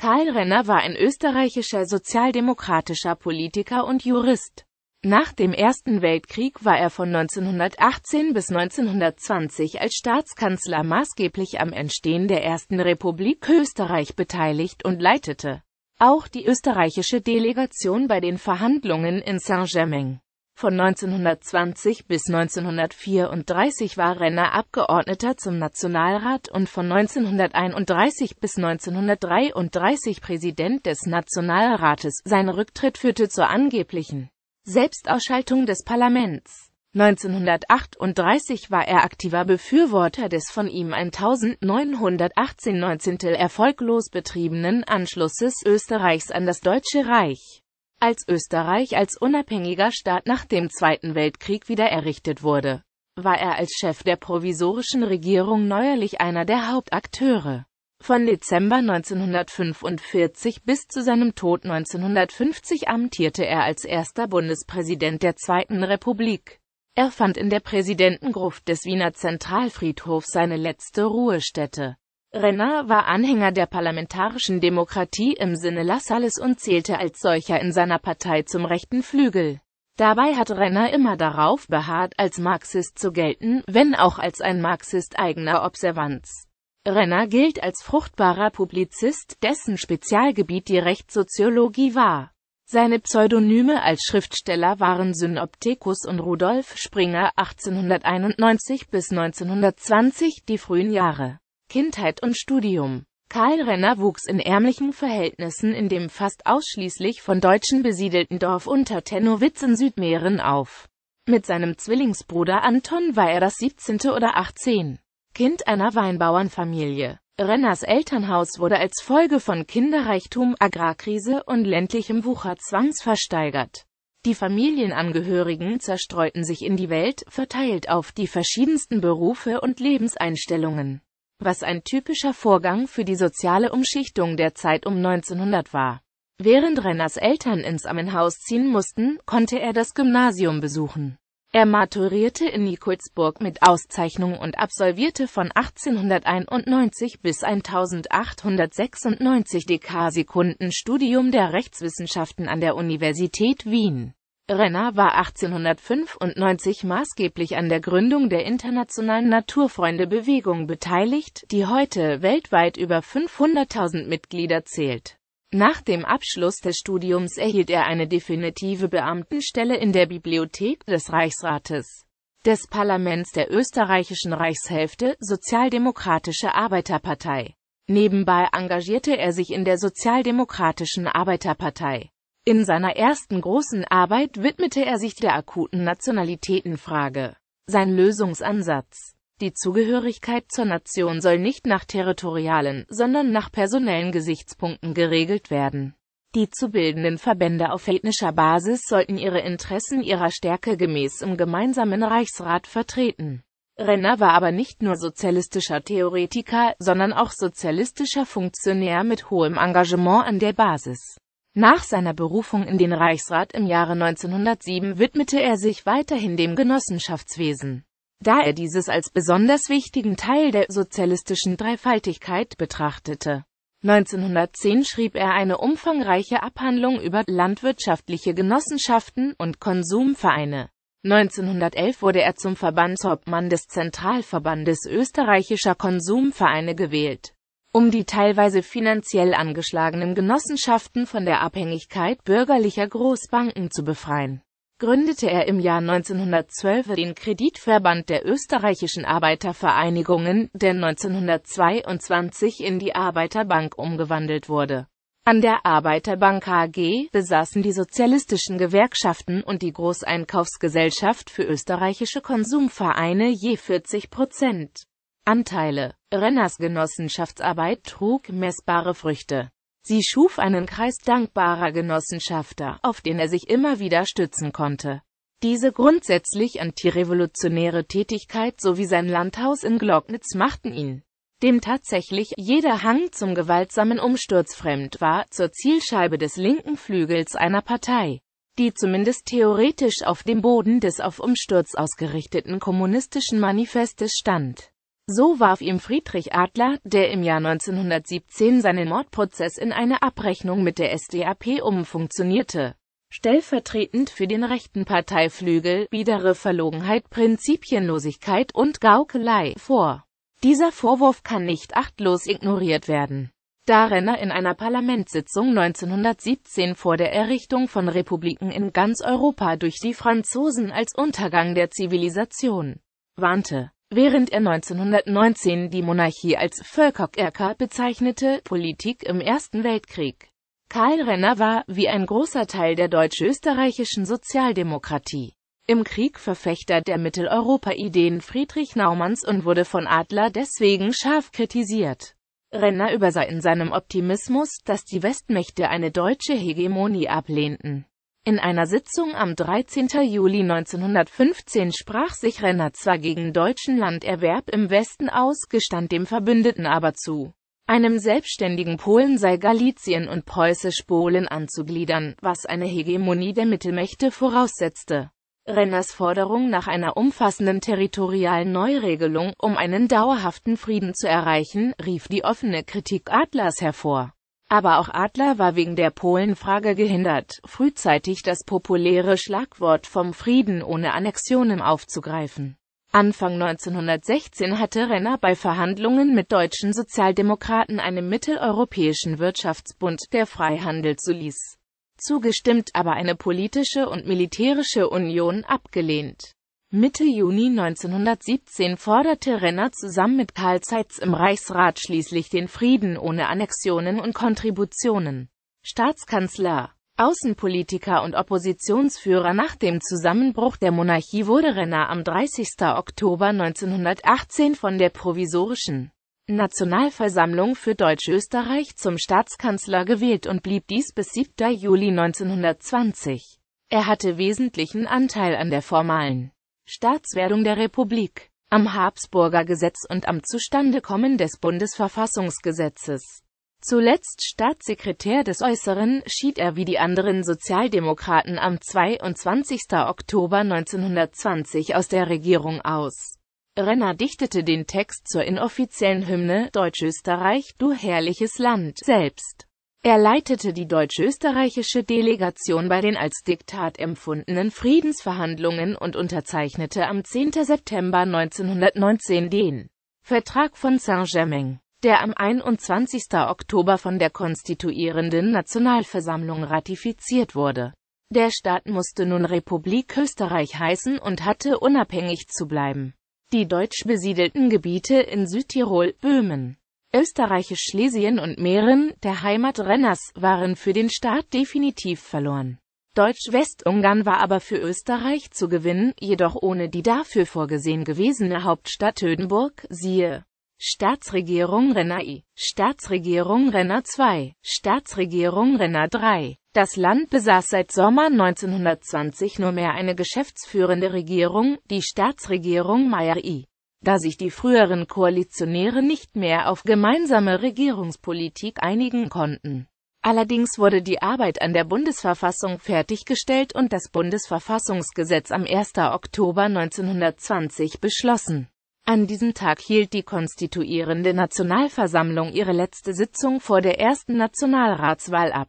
Karl Renner war ein österreichischer sozialdemokratischer Politiker und Jurist. Nach dem Ersten Weltkrieg war er von 1918 bis 1920 als Staatskanzler maßgeblich am Entstehen der Ersten Republik Österreich beteiligt und leitete auch die österreichische Delegation bei den Verhandlungen in Saint-Germain. Von 1920 bis 1934 war Renner Abgeordneter zum Nationalrat und von 1931 bis 1933 Präsident des Nationalrates. Sein Rücktritt führte zur angeblichen Selbstausschaltung des Parlaments. 1938 war er aktiver Befürworter des von ihm 1918-19 erfolglos betriebenen Anschlusses Österreichs an das Deutsche Reich als Österreich als unabhängiger Staat nach dem Zweiten Weltkrieg wieder errichtet wurde, war er als Chef der provisorischen Regierung neuerlich einer der Hauptakteure. Von Dezember 1945 bis zu seinem Tod 1950 amtierte er als erster Bundespräsident der Zweiten Republik. Er fand in der Präsidentengruft des Wiener Zentralfriedhofs seine letzte Ruhestätte Renner war Anhänger der parlamentarischen Demokratie im Sinne Lassalles und zählte als solcher in seiner Partei zum rechten Flügel. Dabei hat Renner immer darauf beharrt, als Marxist zu gelten, wenn auch als ein Marxist eigener Observanz. Renner gilt als fruchtbarer Publizist, dessen Spezialgebiet die Rechtssoziologie war. Seine Pseudonyme als Schriftsteller waren Synoptikus und Rudolf Springer 1891 bis 1920, die frühen Jahre. Kindheit und Studium Karl Renner wuchs in ärmlichen Verhältnissen in dem fast ausschließlich von Deutschen besiedelten Dorf unter Tennowitz in Südmähren auf. Mit seinem Zwillingsbruder Anton war er das 17. oder 18. Kind einer Weinbauernfamilie. Renners Elternhaus wurde als Folge von Kinderreichtum, Agrarkrise und ländlichem Wucher zwangsversteigert. Die Familienangehörigen zerstreuten sich in die Welt, verteilt auf die verschiedensten Berufe und Lebenseinstellungen was ein typischer Vorgang für die soziale Umschichtung der Zeit um 1900 war. Während Renners Eltern ins Ammenhaus ziehen mussten, konnte er das Gymnasium besuchen. Er maturierte in Nikolsburg mit Auszeichnung und absolvierte von 1891 bis 1896 Dekarsekunden Studium der Rechtswissenschaften an der Universität Wien. Renner war 1895 maßgeblich an der Gründung der internationalen Naturfreunde-Bewegung beteiligt, die heute weltweit über 500.000 Mitglieder zählt. Nach dem Abschluss des Studiums erhielt er eine definitive Beamtenstelle in der Bibliothek des Reichsrates, des Parlaments der österreichischen Reichshälfte, Sozialdemokratische Arbeiterpartei. Nebenbei engagierte er sich in der Sozialdemokratischen Arbeiterpartei. In seiner ersten großen Arbeit widmete er sich der akuten Nationalitätenfrage. Sein Lösungsansatz die Zugehörigkeit zur Nation soll nicht nach territorialen, sondern nach personellen Gesichtspunkten geregelt werden. Die zu bildenden Verbände auf ethnischer Basis sollten ihre Interessen ihrer Stärke gemäß im gemeinsamen Reichsrat vertreten. Renner war aber nicht nur sozialistischer Theoretiker, sondern auch sozialistischer Funktionär mit hohem Engagement an der Basis. Nach seiner Berufung in den Reichsrat im Jahre 1907 widmete er sich weiterhin dem Genossenschaftswesen. Da er dieses als besonders wichtigen Teil der sozialistischen Dreifaltigkeit betrachtete. 1910 schrieb er eine umfangreiche Abhandlung über landwirtschaftliche Genossenschaften und Konsumvereine. 1911 wurde er zum Verbandshauptmann des Zentralverbandes österreichischer Konsumvereine gewählt um die teilweise finanziell angeschlagenen Genossenschaften von der Abhängigkeit bürgerlicher Großbanken zu befreien gründete er im Jahr 1912 den Kreditverband der österreichischen Arbeitervereinigungen, der 1922 in die Arbeiterbank umgewandelt wurde. An der Arbeiterbank AG besaßen die sozialistischen Gewerkschaften und die Großeinkaufsgesellschaft für österreichische Konsumvereine je 40 Prozent. Anteile. Renners Genossenschaftsarbeit trug messbare Früchte. Sie schuf einen Kreis dankbarer Genossenschafter, auf den er sich immer wieder stützen konnte. Diese grundsätzlich antirevolutionäre Tätigkeit sowie sein Landhaus in Glocknitz machten ihn, dem tatsächlich jeder Hang zum gewaltsamen Umsturz fremd war, zur Zielscheibe des linken Flügels einer Partei, die zumindest theoretisch auf dem Boden des auf Umsturz ausgerichteten kommunistischen Manifestes stand. So warf ihm Friedrich Adler, der im Jahr 1917 seinen Mordprozess in eine Abrechnung mit der SDAP umfunktionierte, stellvertretend für den rechten Parteiflügel biedere Verlogenheit, Prinzipienlosigkeit und Gaukelei vor. Dieser Vorwurf kann nicht achtlos ignoriert werden. Da Renner in einer Parlamentssitzung 1917 vor der Errichtung von Republiken in ganz Europa durch die Franzosen als Untergang der Zivilisation warnte, Während er 1919 die Monarchie als Völkerkerker bezeichnete, Politik im Ersten Weltkrieg. Karl Renner war, wie ein großer Teil der deutsch-österreichischen Sozialdemokratie, im Krieg Verfechter der Mitteleuropa-Ideen Friedrich Naumanns und wurde von Adler deswegen scharf kritisiert. Renner übersah in seinem Optimismus, dass die Westmächte eine deutsche Hegemonie ablehnten. In einer Sitzung am 13. Juli 1915 sprach sich Renner zwar gegen deutschen Landerwerb im Westen aus, gestand dem Verbündeten aber zu, einem selbstständigen Polen sei Galizien und Preußisch-Polen anzugliedern, was eine Hegemonie der Mittelmächte voraussetzte. Renners Forderung nach einer umfassenden territorialen Neuregelung, um einen dauerhaften Frieden zu erreichen, rief die offene Kritik Adlers hervor. Aber auch Adler war wegen der Polenfrage gehindert, frühzeitig das populäre Schlagwort vom Frieden ohne Annexionen aufzugreifen. Anfang 1916 hatte Renner bei Verhandlungen mit deutschen Sozialdemokraten einem mitteleuropäischen Wirtschaftsbund, der Freihandel zuließ, zugestimmt, aber eine politische und militärische Union abgelehnt. Mitte Juni 1917 forderte Renner zusammen mit Karl Zeitz im Reichsrat schließlich den Frieden ohne Annexionen und Kontributionen. Staatskanzler, Außenpolitiker und Oppositionsführer nach dem Zusammenbruch der Monarchie wurde Renner am 30. Oktober 1918 von der provisorischen Nationalversammlung für Deutsch-Österreich zum Staatskanzler gewählt und blieb dies bis 7. Juli 1920. Er hatte wesentlichen Anteil an der formalen Staatswerdung der Republik, am Habsburger Gesetz und am Zustandekommen des Bundesverfassungsgesetzes. Zuletzt Staatssekretär des Äußeren, schied er wie die anderen Sozialdemokraten am 22. Oktober 1920 aus der Regierung aus. Renner dichtete den Text zur inoffiziellen Hymne Deutsch-Österreich, du herrliches Land, selbst. Er leitete die deutsch-österreichische Delegation bei den als Diktat empfundenen Friedensverhandlungen und unterzeichnete am 10. September 1919 den Vertrag von Saint-Germain, der am 21. Oktober von der konstituierenden Nationalversammlung ratifiziert wurde. Der Staat musste nun Republik Österreich heißen und hatte unabhängig zu bleiben. Die deutsch besiedelten Gebiete in Südtirol, Böhmen, Österreichisch Schlesien und Mähren, der Heimat Renners, waren für den Staat definitiv verloren. Deutsch-Westungarn war aber für Österreich zu gewinnen, jedoch ohne die dafür vorgesehen gewesene Hauptstadt Tödenburg, siehe Staatsregierung Renner I, Staatsregierung Renner II, Staatsregierung Renner III. Das Land besaß seit Sommer 1920 nur mehr eine geschäftsführende Regierung, die Staatsregierung Meyer I da sich die früheren Koalitionäre nicht mehr auf gemeinsame Regierungspolitik einigen konnten. Allerdings wurde die Arbeit an der Bundesverfassung fertiggestellt und das Bundesverfassungsgesetz am 1. Oktober 1920 beschlossen. An diesem Tag hielt die konstituierende Nationalversammlung ihre letzte Sitzung vor der ersten Nationalratswahl ab.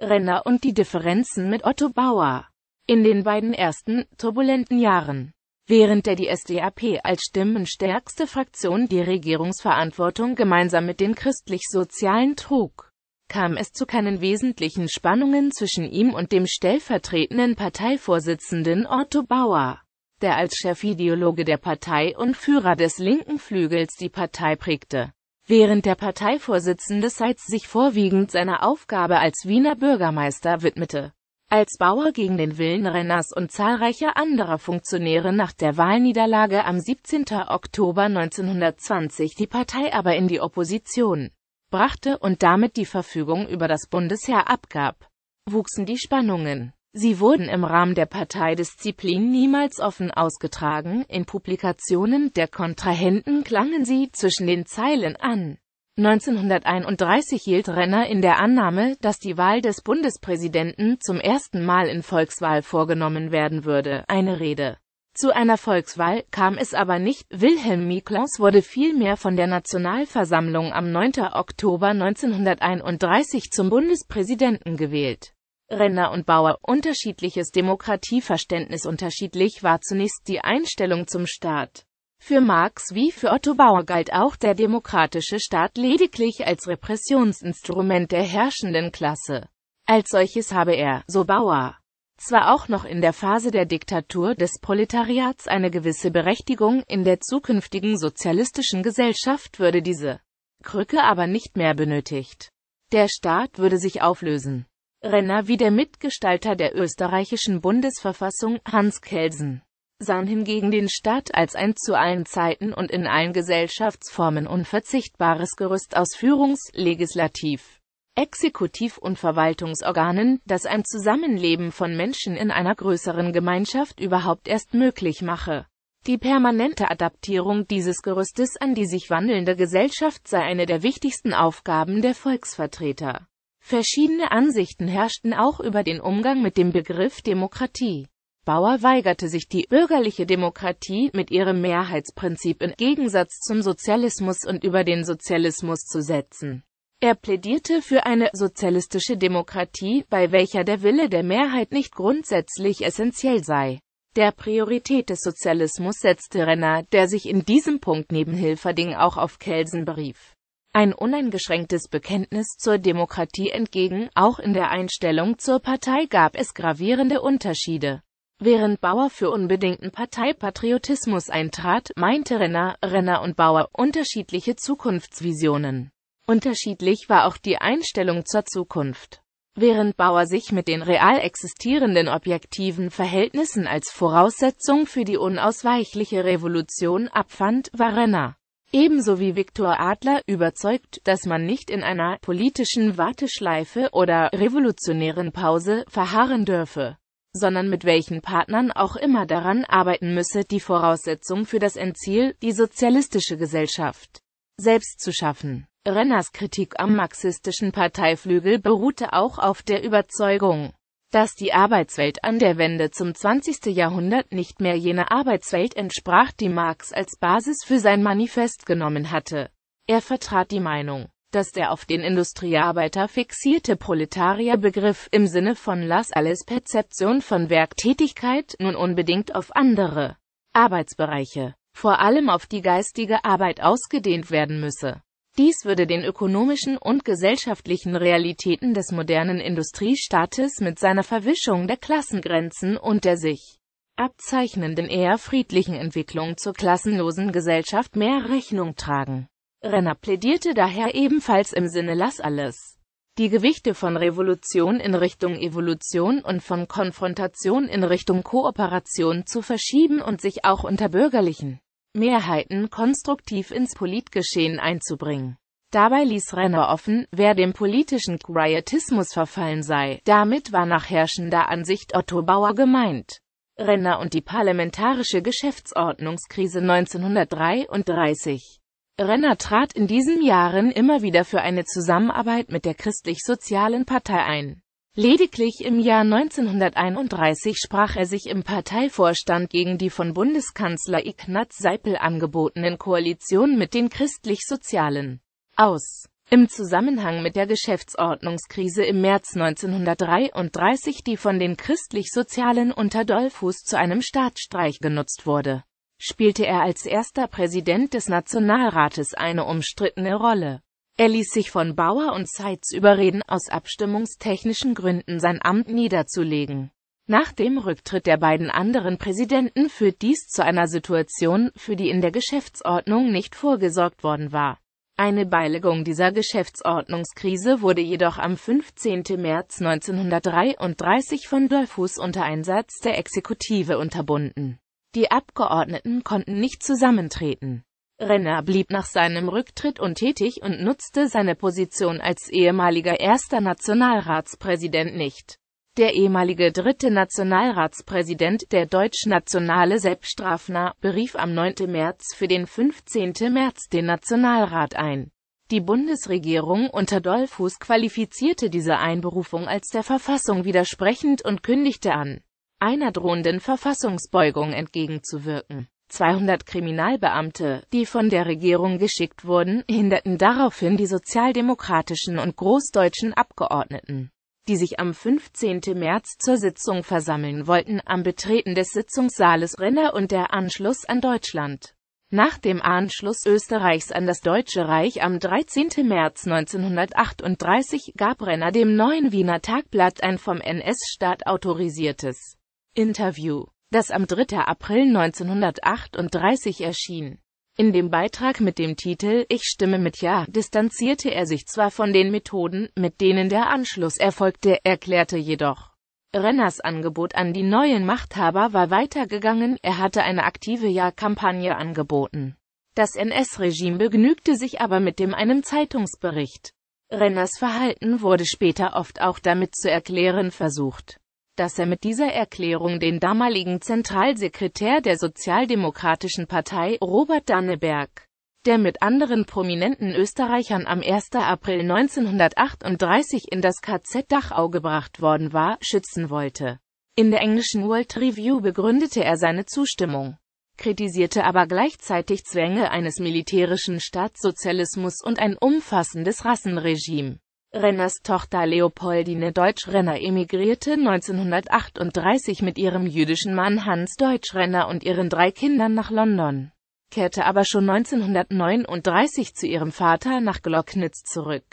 Renner und die Differenzen mit Otto Bauer. In den beiden ersten, turbulenten Jahren während der die SDAP als stimmenstärkste Fraktion die Regierungsverantwortung gemeinsam mit den Christlich-Sozialen trug kam es zu keinen wesentlichen Spannungen zwischen ihm und dem stellvertretenden Parteivorsitzenden Otto Bauer, der als Chefideologe der Partei und Führer des linken Flügels die Partei prägte. Während der Parteivorsitzende Seitz sich vorwiegend seiner Aufgabe als Wiener Bürgermeister widmete, als Bauer gegen den Willen Renners und zahlreicher anderer Funktionäre nach der Wahlniederlage am 17. Oktober 1920 die Partei aber in die Opposition brachte und damit die Verfügung über das Bundesheer abgab, wuchsen die Spannungen. Sie wurden im Rahmen der Parteidisziplin niemals offen ausgetragen, in Publikationen der Kontrahenten klangen sie zwischen den Zeilen an. 1931 hielt Renner in der Annahme, dass die Wahl des Bundespräsidenten zum ersten Mal in Volkswahl vorgenommen werden würde, eine Rede. Zu einer Volkswahl kam es aber nicht, Wilhelm Miklaus wurde vielmehr von der Nationalversammlung am 9. Oktober 1931 zum Bundespräsidenten gewählt. Renner und Bauer, unterschiedliches Demokratieverständnis unterschiedlich war zunächst die Einstellung zum Staat. Für Marx wie für Otto Bauer galt auch der demokratische Staat lediglich als Repressionsinstrument der herrschenden Klasse. Als solches habe er, so Bauer, zwar auch noch in der Phase der Diktatur des Proletariats eine gewisse Berechtigung, in der zukünftigen sozialistischen Gesellschaft würde diese Krücke aber nicht mehr benötigt. Der Staat würde sich auflösen. Renner wie der Mitgestalter der österreichischen Bundesverfassung, Hans Kelsen sahen hingegen den Staat als ein zu allen Zeiten und in allen Gesellschaftsformen unverzichtbares Gerüst aus Führungs-, Legislativ-, Exekutiv- und Verwaltungsorganen, das ein Zusammenleben von Menschen in einer größeren Gemeinschaft überhaupt erst möglich mache. Die permanente Adaptierung dieses Gerüstes an die sich wandelnde Gesellschaft sei eine der wichtigsten Aufgaben der Volksvertreter. Verschiedene Ansichten herrschten auch über den Umgang mit dem Begriff Demokratie. Bauer weigerte sich die bürgerliche Demokratie mit ihrem Mehrheitsprinzip in Gegensatz zum Sozialismus und über den Sozialismus zu setzen. Er plädierte für eine sozialistische Demokratie, bei welcher der Wille der Mehrheit nicht grundsätzlich essentiell sei. Der Priorität des Sozialismus setzte Renner, der sich in diesem Punkt neben Hilferding auch auf Kelsen berief, ein uneingeschränktes Bekenntnis zur Demokratie entgegen, auch in der Einstellung zur Partei gab es gravierende Unterschiede. Während Bauer für unbedingten Parteipatriotismus eintrat, meinte Renner, Renner und Bauer unterschiedliche Zukunftsvisionen. Unterschiedlich war auch die Einstellung zur Zukunft. Während Bauer sich mit den real existierenden objektiven Verhältnissen als Voraussetzung für die unausweichliche Revolution abfand, war Renner ebenso wie Viktor Adler überzeugt, dass man nicht in einer politischen Warteschleife oder revolutionären Pause verharren dürfe sondern mit welchen Partnern auch immer daran arbeiten müsse, die Voraussetzung für das Endziel, die sozialistische Gesellschaft, selbst zu schaffen. Renners Kritik am marxistischen Parteiflügel beruhte auch auf der Überzeugung, dass die Arbeitswelt an der Wende zum 20. Jahrhundert nicht mehr jener Arbeitswelt entsprach, die Marx als Basis für sein Manifest genommen hatte. Er vertrat die Meinung, dass der auf den Industriearbeiter fixierte Proletarierbegriff im Sinne von Lass Alles Perzeption von Werktätigkeit nun unbedingt auf andere Arbeitsbereiche, vor allem auf die geistige Arbeit ausgedehnt werden müsse. Dies würde den ökonomischen und gesellschaftlichen Realitäten des modernen Industriestaates mit seiner Verwischung der Klassengrenzen und der sich abzeichnenden eher friedlichen Entwicklung zur klassenlosen Gesellschaft mehr Rechnung tragen. Renner plädierte daher ebenfalls im Sinne Lass alles. Die Gewichte von Revolution in Richtung Evolution und von Konfrontation in Richtung Kooperation zu verschieben und sich auch unter bürgerlichen Mehrheiten konstruktiv ins Politgeschehen einzubringen. Dabei ließ Renner offen, wer dem politischen Quietismus verfallen sei. Damit war nach herrschender Ansicht Otto Bauer gemeint. Renner und die parlamentarische Geschäftsordnungskrise 1933 Renner trat in diesen Jahren immer wieder für eine Zusammenarbeit mit der Christlich-Sozialen Partei ein. Lediglich im Jahr 1931 sprach er sich im Parteivorstand gegen die von Bundeskanzler Ignaz Seipel angebotenen Koalition mit den Christlich-Sozialen aus. Im Zusammenhang mit der Geschäftsordnungskrise im März 1933, die von den Christlich-Sozialen unter Dollfuß zu einem Staatsstreich genutzt wurde spielte er als erster Präsident des Nationalrates eine umstrittene Rolle. Er ließ sich von Bauer und Seitz überreden, aus abstimmungstechnischen Gründen sein Amt niederzulegen. Nach dem Rücktritt der beiden anderen Präsidenten führt dies zu einer Situation, für die in der Geschäftsordnung nicht vorgesorgt worden war. Eine Beilegung dieser Geschäftsordnungskrise wurde jedoch am 15. März 1933 von Dollfuß unter Einsatz der Exekutive unterbunden die Abgeordneten konnten nicht zusammentreten. Renner blieb nach seinem Rücktritt untätig und nutzte seine Position als ehemaliger erster Nationalratspräsident nicht. Der ehemalige dritte Nationalratspräsident, der deutsch-nationale Selbststrafner berief am 9. März für den 15. März den Nationalrat ein. Die Bundesregierung unter Dollfuß qualifizierte diese Einberufung als der Verfassung widersprechend und kündigte an, einer drohenden Verfassungsbeugung entgegenzuwirken. 200 Kriminalbeamte, die von der Regierung geschickt wurden, hinderten daraufhin die sozialdemokratischen und großdeutschen Abgeordneten, die sich am 15. März zur Sitzung versammeln wollten, am Betreten des Sitzungssaales Renner und der Anschluss an Deutschland. Nach dem Anschluss Österreichs an das Deutsche Reich am 13. März 1938 gab Renner dem neuen Wiener Tagblatt ein vom NS-Staat autorisiertes Interview, das am 3. April 1938 erschien. In dem Beitrag mit dem Titel Ich stimme mit Ja distanzierte er sich zwar von den Methoden, mit denen der Anschluss erfolgte, erklärte jedoch, Renners Angebot an die neuen Machthaber war weitergegangen, er hatte eine aktive Ja-Kampagne angeboten. Das NS-Regime begnügte sich aber mit dem einem Zeitungsbericht. Renners Verhalten wurde später oft auch damit zu erklären versucht dass er mit dieser Erklärung den damaligen Zentralsekretär der Sozialdemokratischen Partei, Robert Danneberg, der mit anderen prominenten Österreichern am 1. April 1938 in das KZ Dachau gebracht worden war, schützen wollte. In der englischen World Review begründete er seine Zustimmung kritisierte aber gleichzeitig Zwänge eines militärischen Staatssozialismus und ein umfassendes Rassenregime. Renners Tochter Leopoldine Deutschrenner emigrierte 1938 mit ihrem jüdischen Mann Hans Deutschrenner und ihren drei Kindern nach London, kehrte aber schon 1939 zu ihrem Vater nach Glocknitz zurück.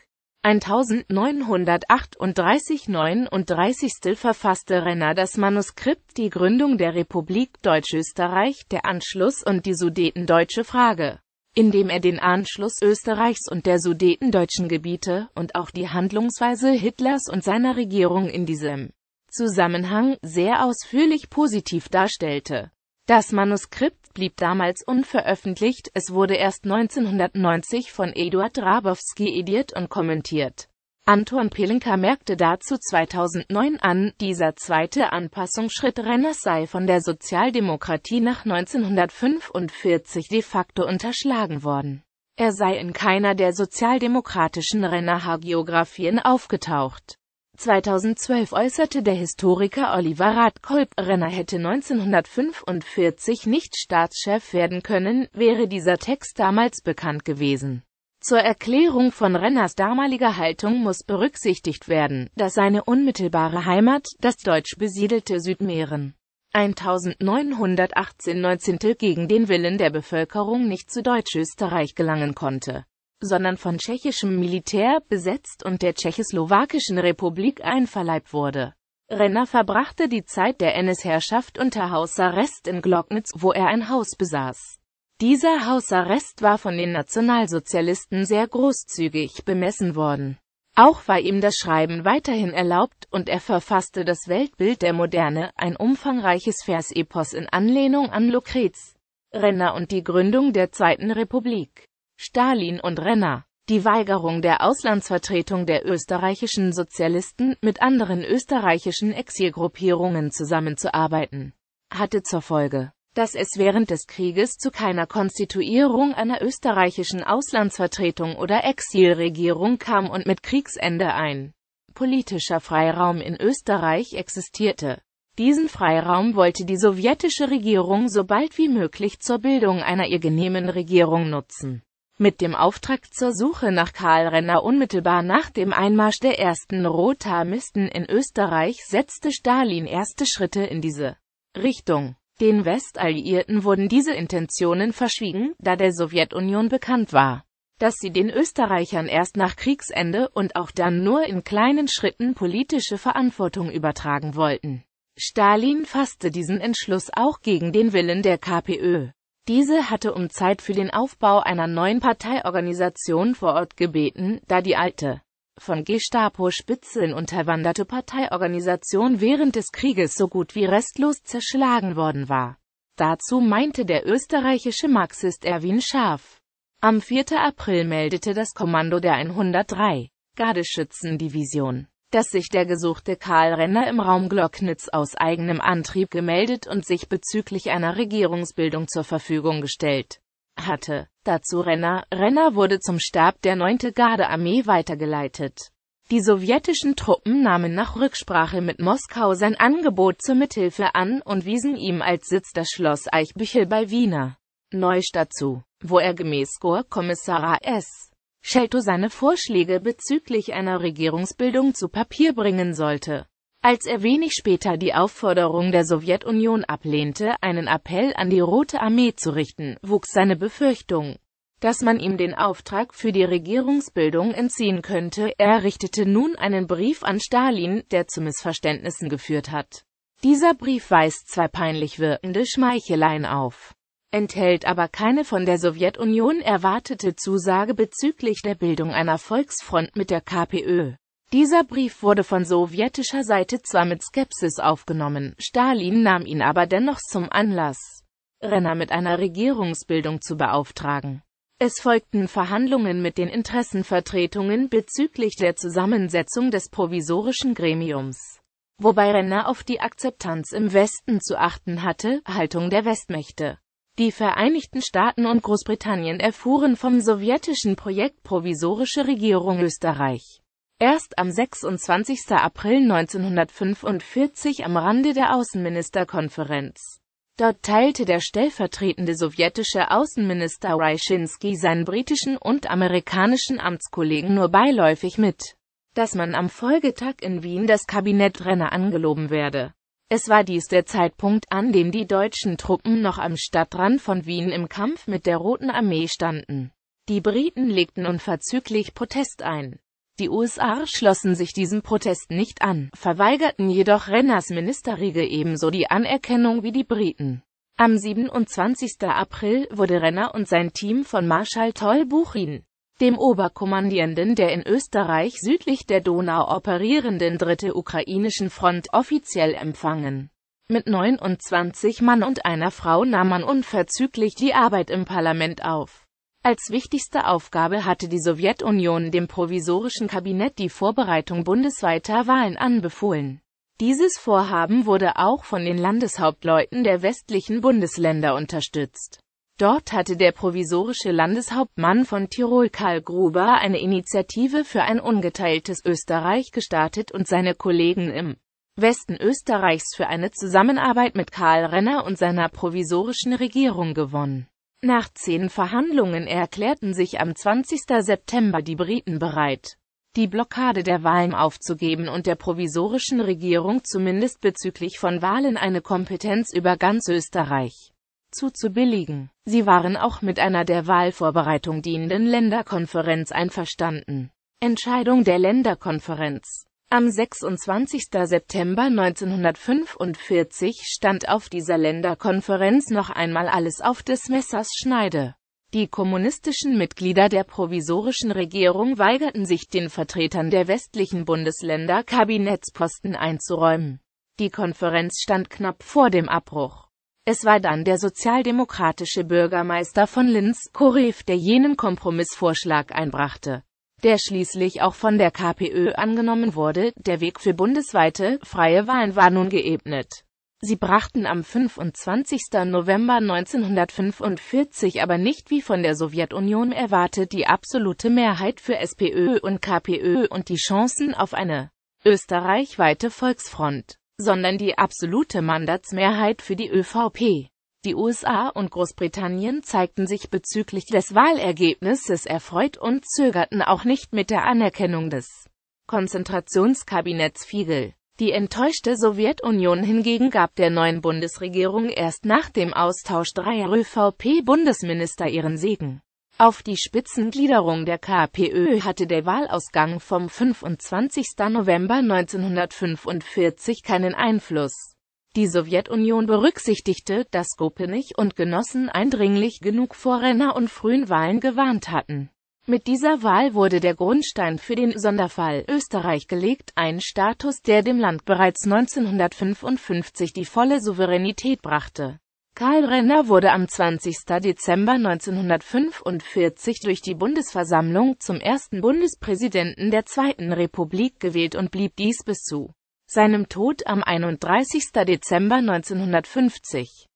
1938 39. verfasste Renner das Manuskript Die Gründung der Republik Deutsch-Österreich, der Anschluss und die Sudetendeutsche Frage indem er den Anschluss Österreichs und der sudetendeutschen Gebiete und auch die Handlungsweise Hitlers und seiner Regierung in diesem Zusammenhang sehr ausführlich positiv darstellte. Das Manuskript blieb damals unveröffentlicht, es wurde erst 1990 von Eduard Rabowski ediert und kommentiert Anton Pelinka merkte dazu 2009 an, dieser zweite Anpassungsschritt Renners sei von der Sozialdemokratie nach 1945 de facto unterschlagen worden. Er sei in keiner der sozialdemokratischen renner hagiografien aufgetaucht. 2012 äußerte der Historiker Oliver Radkolb, Renner hätte 1945 nicht Staatschef werden können, wäre dieser Text damals bekannt gewesen. Zur Erklärung von Renners damaliger Haltung muss berücksichtigt werden, dass seine unmittelbare Heimat, das deutsch besiedelte Südmähren, 1918-19 gegen den Willen der Bevölkerung nicht zu Deutschösterreich gelangen konnte, sondern von tschechischem Militär besetzt und der tschechoslowakischen Republik einverleibt wurde. Renner verbrachte die Zeit der NS-Herrschaft unter Hausarrest in Glocknitz, wo er ein Haus besaß. Dieser Hausarrest war von den Nationalsozialisten sehr großzügig bemessen worden. Auch war ihm das Schreiben weiterhin erlaubt und er verfasste das Weltbild der Moderne, ein umfangreiches Versepos in Anlehnung an Lucrez, Renner und die Gründung der Zweiten Republik. Stalin und Renner. Die Weigerung der Auslandsvertretung der österreichischen Sozialisten, mit anderen österreichischen Exilgruppierungen zusammenzuarbeiten, hatte zur Folge, dass es während des Krieges zu keiner Konstituierung einer österreichischen Auslandsvertretung oder Exilregierung kam und mit Kriegsende ein politischer Freiraum in Österreich existierte. Diesen Freiraum wollte die sowjetische Regierung so bald wie möglich zur Bildung einer ihr genehmen Regierung nutzen. Mit dem Auftrag zur Suche nach Karl Renner unmittelbar nach dem Einmarsch der ersten Rotarmisten in Österreich setzte Stalin erste Schritte in diese Richtung. Den Westalliierten wurden diese Intentionen verschwiegen, da der Sowjetunion bekannt war, dass sie den Österreichern erst nach Kriegsende und auch dann nur in kleinen Schritten politische Verantwortung übertragen wollten. Stalin fasste diesen Entschluss auch gegen den Willen der KPÖ. Diese hatte um Zeit für den Aufbau einer neuen Parteiorganisation vor Ort gebeten, da die alte von gestapo spitzeln unterwanderte Parteiorganisation während des Krieges so gut wie restlos zerschlagen worden war. Dazu meinte der österreichische Marxist Erwin Scharf. Am 4. April meldete das Kommando der 103 Gardeschützendivision, dass sich der gesuchte Karl Renner im Raum Glocknitz aus eigenem Antrieb gemeldet und sich bezüglich einer Regierungsbildung zur Verfügung gestellt hatte. Dazu Renner. Renner wurde zum Stab der 9. Gardearmee weitergeleitet. Die sowjetischen Truppen nahmen nach Rücksprache mit Moskau sein Angebot zur Mithilfe an und wiesen ihm als Sitz das Schloss Eichbüchel bei Wiener Neustadt zu, wo er gemäß Korpskommissar S. Shelto seine Vorschläge bezüglich einer Regierungsbildung zu Papier bringen sollte. Als er wenig später die Aufforderung der Sowjetunion ablehnte, einen Appell an die Rote Armee zu richten, wuchs seine Befürchtung, dass man ihm den Auftrag für die Regierungsbildung entziehen könnte. Er richtete nun einen Brief an Stalin, der zu Missverständnissen geführt hat. Dieser Brief weist zwei peinlich wirkende Schmeicheleien auf, enthält aber keine von der Sowjetunion erwartete Zusage bezüglich der Bildung einer Volksfront mit der KPÖ. Dieser Brief wurde von sowjetischer Seite zwar mit Skepsis aufgenommen, Stalin nahm ihn aber dennoch zum Anlass, Renner mit einer Regierungsbildung zu beauftragen. Es folgten Verhandlungen mit den Interessenvertretungen bezüglich der Zusammensetzung des provisorischen Gremiums, wobei Renner auf die Akzeptanz im Westen zu achten hatte, Haltung der Westmächte. Die Vereinigten Staaten und Großbritannien erfuhren vom sowjetischen Projekt Provisorische Regierung Österreich. Erst am 26. April 1945 am Rande der Außenministerkonferenz. Dort teilte der stellvertretende sowjetische Außenminister Ryshinsky seinen britischen und amerikanischen Amtskollegen nur beiläufig mit, dass man am Folgetag in Wien das Kabinett Renner angeloben werde. Es war dies der Zeitpunkt, an dem die deutschen Truppen noch am Stadtrand von Wien im Kampf mit der Roten Armee standen. Die Briten legten unverzüglich Protest ein. Die USA schlossen sich diesem Protest nicht an, verweigerten jedoch Renners Ministerriegel ebenso die Anerkennung wie die Briten. Am 27. April wurde Renner und sein Team von Marschall Toll Buchin, dem Oberkommandierenden der in Österreich südlich der Donau operierenden dritte ukrainischen Front offiziell empfangen. Mit 29 Mann und einer Frau nahm man unverzüglich die Arbeit im Parlament auf. Als wichtigste Aufgabe hatte die Sowjetunion dem provisorischen Kabinett die Vorbereitung bundesweiter Wahlen anbefohlen. Dieses Vorhaben wurde auch von den Landeshauptleuten der westlichen Bundesländer unterstützt. Dort hatte der provisorische Landeshauptmann von Tirol Karl Gruber eine Initiative für ein ungeteiltes Österreich gestartet und seine Kollegen im Westen Österreichs für eine Zusammenarbeit mit Karl Renner und seiner provisorischen Regierung gewonnen. Nach zehn Verhandlungen erklärten sich am 20. September die Briten bereit, die Blockade der Wahlen aufzugeben und der provisorischen Regierung zumindest bezüglich von Wahlen eine Kompetenz über ganz Österreich zuzubilligen. Sie waren auch mit einer der Wahlvorbereitung dienenden Länderkonferenz einverstanden. Entscheidung der Länderkonferenz am 26. September 1945 stand auf dieser Länderkonferenz noch einmal alles auf des Messers Schneide. Die kommunistischen Mitglieder der provisorischen Regierung weigerten sich, den Vertretern der westlichen Bundesländer Kabinettsposten einzuräumen. Die Konferenz stand knapp vor dem Abbruch. Es war dann der sozialdemokratische Bürgermeister von Linz, Korev, der jenen Kompromissvorschlag einbrachte der schließlich auch von der KPÖ angenommen wurde. Der Weg für bundesweite, freie Wahlen war nun geebnet. Sie brachten am 25. November 1945 aber nicht wie von der Sowjetunion erwartet die absolute Mehrheit für SPÖ und KPÖ und die Chancen auf eine österreichweite Volksfront, sondern die absolute Mandatsmehrheit für die ÖVP. Die USA und Großbritannien zeigten sich bezüglich des Wahlergebnisses erfreut und zögerten auch nicht mit der Anerkennung des Konzentrationskabinetts Fiegel. Die enttäuschte Sowjetunion hingegen gab der neuen Bundesregierung erst nach dem Austausch dreier ÖVP-Bundesminister ihren Segen. Auf die Spitzengliederung der KPÖ hatte der Wahlausgang vom 25. November 1945 keinen Einfluss. Die Sowjetunion berücksichtigte, dass Gopinich und Genossen eindringlich genug vor Renner- und frühen Wahlen gewarnt hatten. Mit dieser Wahl wurde der Grundstein für den Sonderfall Österreich gelegt, ein Status, der dem Land bereits 1955 die volle Souveränität brachte. Karl Renner wurde am 20. Dezember 1945 durch die Bundesversammlung zum ersten Bundespräsidenten der Zweiten Republik gewählt und blieb dies bis zu seinem Tod am 31. Dezember 1950